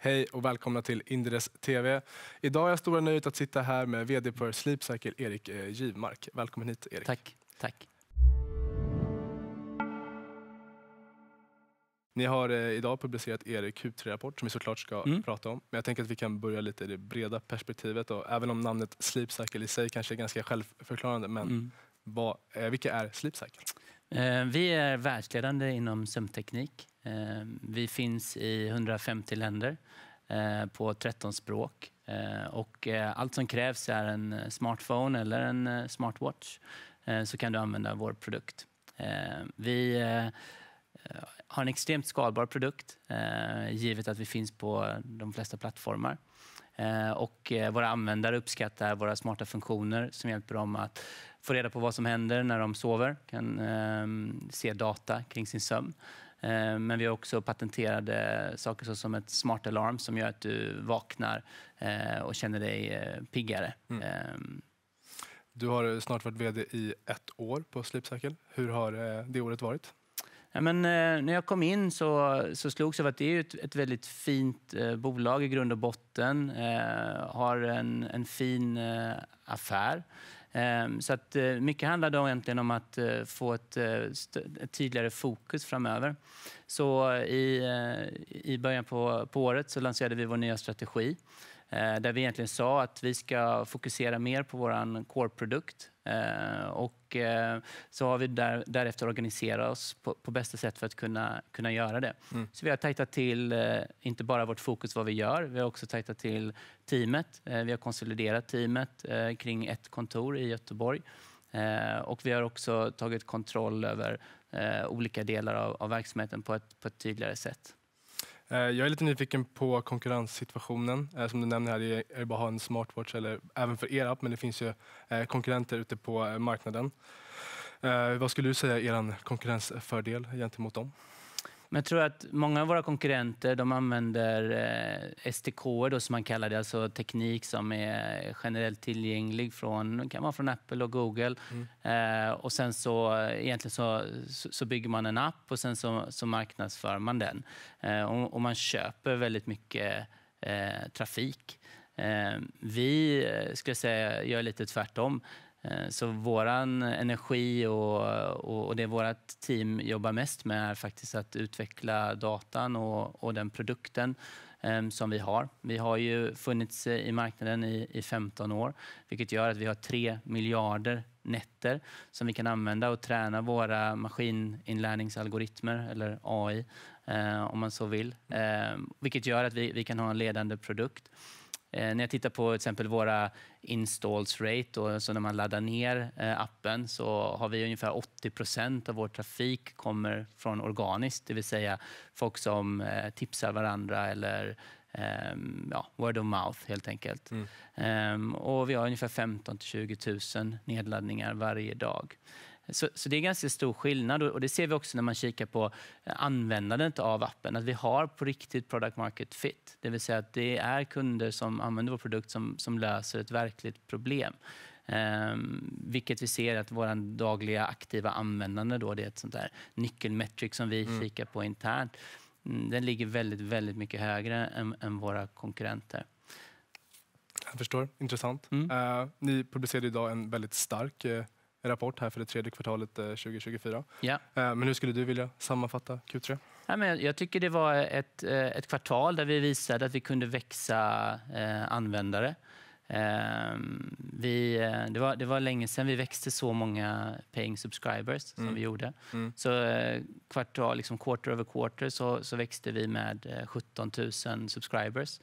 Hej och välkomna till Inderes TV. Idag är jag stora nöjet att sitta här med VD för Sleepcycle, Erik eh, Givmark. Välkommen hit Erik. Tack. Tack. Ni har eh, idag publicerat er Q3-rapport som vi såklart ska mm. prata om. Men jag tänker att vi kan börja lite i det breda perspektivet. Och även om namnet Sleepcycle i sig kanske är ganska självförklarande. Men mm. vad, eh, vilka är Sleepcycle? Eh, vi är världsledande inom sömnteknik. Eh, vi finns i 150 länder eh, på 13 språk. Eh, och allt som krävs är en smartphone eller en smartwatch så kan du använda vår produkt. Vi har en extremt skalbar produkt givet att vi finns på de flesta plattformar. Och våra användare uppskattar våra smarta funktioner som hjälper dem att få reda på vad som händer när de sover, kan se data kring sin sömn Eh, men vi har också patenterade saker som ett smart alarm som gör att du vaknar eh, och känner dig eh, piggare. Mm. Ehm. Du har snart varit VD i ett år på Sleep Cycle. Hur har det året varit? Ja, men, när jag kom in så, så slogs jag av att det är ett, ett väldigt fint bolag i grund och botten. Eh, har en, en fin affär. Ehm, så att eh, mycket handlar då egentligen om att eh, få eh, ett, tydligare fokus framöver. Så i, början på året så lanserade vi vår nya strategi Eh, där vi egentligen sa att vi ska fokusera mer på vår core-produkt. Eh, och eh, så har vi där, därefter organiserat oss på, på, bästa sätt för att kunna, kunna göra det. Mm. Så vi har tajtat till, inte bara vårt fokus vad vi gör, vi har också tajtat till teamet. Vi har konsoliderat teamet kring ett kontor i Göteborg. Och vi har också tagit kontroll över olika delar av, av verksamheten på ett, på ett tydligare sätt. Eh, jag är lite nyfiken på konkurrenssituationen. Eh, som du nämner här, det är bara att ha en smartwatch, eller även för er app, men det finns ju eh, konkurrenter ute på marknaden. Vad skulle du säga är er konkurrensfördel gentemot dem? Men jag tror att många av våra konkurrenter de använder eh, SDK, då, som man kallar det, alltså teknik som är generellt tillgänglig från, kan vara från Apple och Google. Mm. Eh, och sen så, egentligen så, så bygger man en app och sen så, så marknadsför man den. Eh, och, och, man köper väldigt mycket eh, trafik. Eh, vi eh, skulle säga, gör lite tvärtom. Eh, så vår energi och, och det vårt team jobbar mest med är faktiskt att utveckla datan och, och den produkten ehm, som vi har. Vi har ju funnits eh, i marknaden i, i 15 år, vilket gör att vi har 3 miljarder nätter som vi kan använda och träna våra maskininlärningsalgoritmer, eller AI eh, om man så vill. Eh, vilket gör att vi, vi kan ha en ledande produkt. Eh, när jag tittar på till exempel våra installs rate, och så när man laddar ner eh, appen, så har vi ungefär 80 av vår trafik kommer från organiskt, det vill säga folk som eh, tipsar varandra eller ehm, ja, word of mouth helt enkelt. Mm. Ehm, och vi har ungefär 15 000 20 000 nedladdningar varje dag. Så, så, det är ganska stor skillnad och det ser vi också när man kikar på eh, användandet av appen, att vi har på riktigt product market fit. Det vill säga att det är kunder som använder vår produkt som, som löser ett verkligt problem. Um, vilket vi ser att vår dagliga aktiva användande då, det är ett sånt där nyckelmetric som vi mm. kikar på internt. Mm, den ligger väldigt, väldigt mycket högre än, än våra konkurrenter. Jag förstår. Intressant. Mm. Uh, ni publicerade idag en väldigt stark uh rapport här för det tredje kvartalet 2024. Eh, ja. Eh, men hur skulle du vilja sammanfatta Q3? jag tycker det var ett, eh, ett kvartal där vi visade att vi kunde växa användare. Ehm, vi, det, var, det var länge sedan vi växte så många paying subscribers som mm. vi gjorde. Mm. Så kvartal, liksom quarter over quarter så, så växte vi med 17 000 subscribers.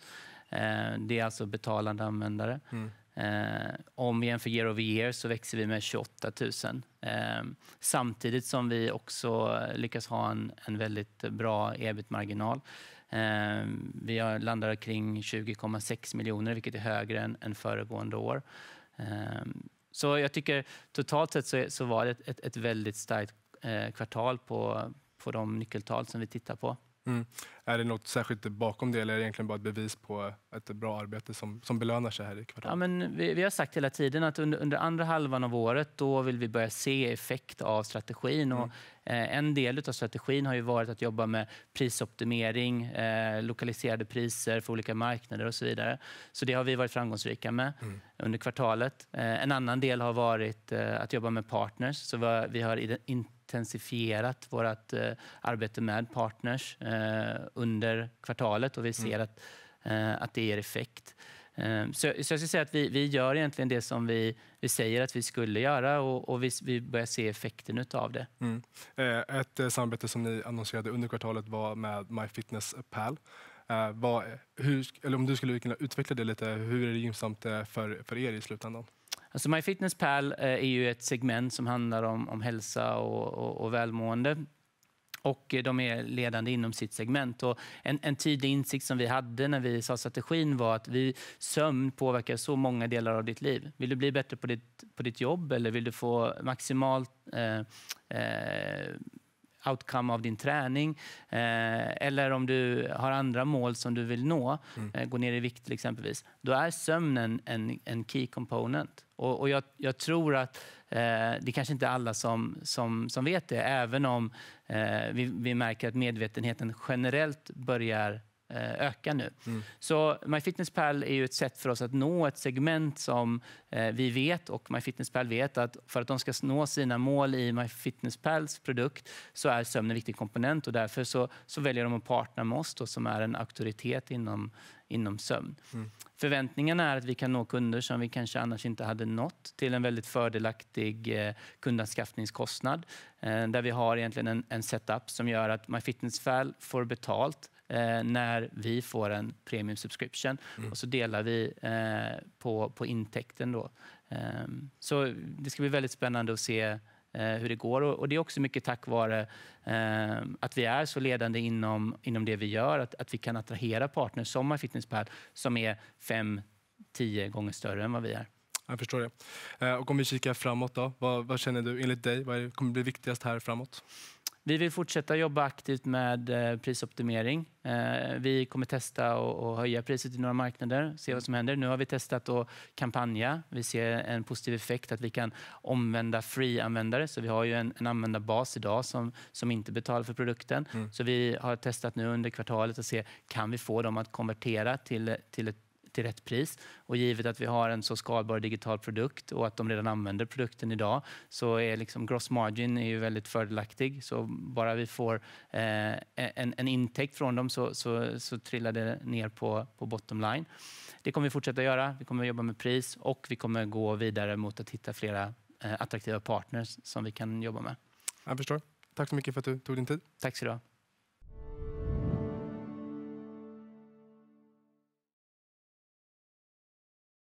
Ehm, det är alltså betalande användare. Mm. Eh, om vi jämför year over year så växer vi med 28 000. Ehm, samtidigt som vi också lyckas ha en, en väldigt bra ebit-marginal. Ehm, vi landar kring 20,6 miljoner, vilket är högre än, än föregående år. Ehm, så jag tycker totalt sett så, så var det ett, ett väldigt starkt eh, kvartal på, på de nyckeltal som vi tittar på. Mm. Är det något särskilt bakom det eller är det egentligen bara ett bevis på ett bra arbete som, som belönar sig här i kvartalet? Ja, men vi, vi har sagt hela tiden att under, under, andra halvan av året då vill vi börja se effekt av strategin. Mm. Och, eh, en del av strategin har ju varit att jobba med prisoptimering, eh, lokaliserade priser för olika marknader och så vidare. Så det har vi varit framgångsrika med mm. under kvartalet. Eh, en annan del har varit eh, att jobba med partners. Så vi har, vi har intensifierat vårt eh, arbete med partners eh, under kvartalet och vi mm. ser mm. att, eh, att det ger effekt. Eh, så, så, jag skulle säga att vi, vi gör egentligen det som vi, vi säger att vi skulle göra och, och vi, vi börjar se effekten av det. Mm. Eh, ett eh, samarbete som ni annonserade under kvartalet var med MyFitnessPal. Vad, hur, eller om du skulle kunna utveckla det lite, hur är det gynnsamt för, för er i slutändan? Alltså MyFitnessPal eh, är ju ett segment som handlar om, om hälsa och, och, och välmående och eh, de är ledande inom sitt segment. Och en, en, tydlig insikt som vi hade när vi sa strategin var att vi, sömn påverkar så många delar av ditt liv. Vill du bli bättre på ditt, på ditt jobb eller vill du få maximalt eh, eh, outcome av din träning. Eh, eller om du har andra mål som du vill nå, mm. Eh, gå ner i vikt till exempelvis. Då är sömnen en, en key component. Och, och jag, jag, tror att eh, det kanske inte är alla som, som, som vet det, även om eh, vi, vi märker att medvetenheten generellt börjar Eh, öka nu. Mm. Så MyFitnessPal är ju ett sätt för oss att nå ett segment som eh, vi vet och MyFitnessPal vet att för att de ska nå sina mål i MyFitnessPals produkt så är sömn en viktig komponent och därför så, så väljer de att partnera med oss då, som är en auktoritet inom, inom sömn. Mm. Förväntningen är att vi kan nå kunder som vi kanske annars inte hade nått till en väldigt fördelaktig eh, kundanskaffningskostnad där vi har egentligen en, en setup som gör att MyFitnessPal får betalt eh, när vi får en premium subscription. Mm. Och så delar vi eh, på, på intäkten. Då. Eh, så det ska bli väldigt spännande att se eh, hur det går. Och, Det är också mycket tack vare ehm, att vi är så ledande inom, inom det vi gör, att, att vi kan attrahera partners som My Fitness som är fem, tio gånger större än vad vi är. Jag förstår det. Eh, och om vi kikar framåt, då, vad, vad känner du enligt dig? Vad kommer bli viktigast här framåt? Vi vill fortsätta jobba aktivt med eh, prisoptimering. Eh, vi kommer testa att höja priset i några marknader, se vad som händer. Nu har vi testat att kampanja. Vi ser en positiv effekt att vi kan omvända free-användare. Så vi har ju en, en användarbas idag som, som inte betalar för produkten. Mm. Så vi har testat nu under kvartalet att se, kan vi få dem att konvertera till, till ett till rätt pris. Och givet att vi har en så skalbar digital produkt och att de redan använder produkten idag så är liksom gross margin är ju väldigt fördelaktig. Så bara vi får eh, en, en intäkt från dem så, så, så trillar det ner på, på bottom line. Det kommer vi fortsätta göra. Vi kommer jobba med pris och vi kommer gå vidare mot att hitta flera eh, attraktiva partners som vi kan jobba med. Jag förstår. Tack så mycket för att du tog din tid. Tack så du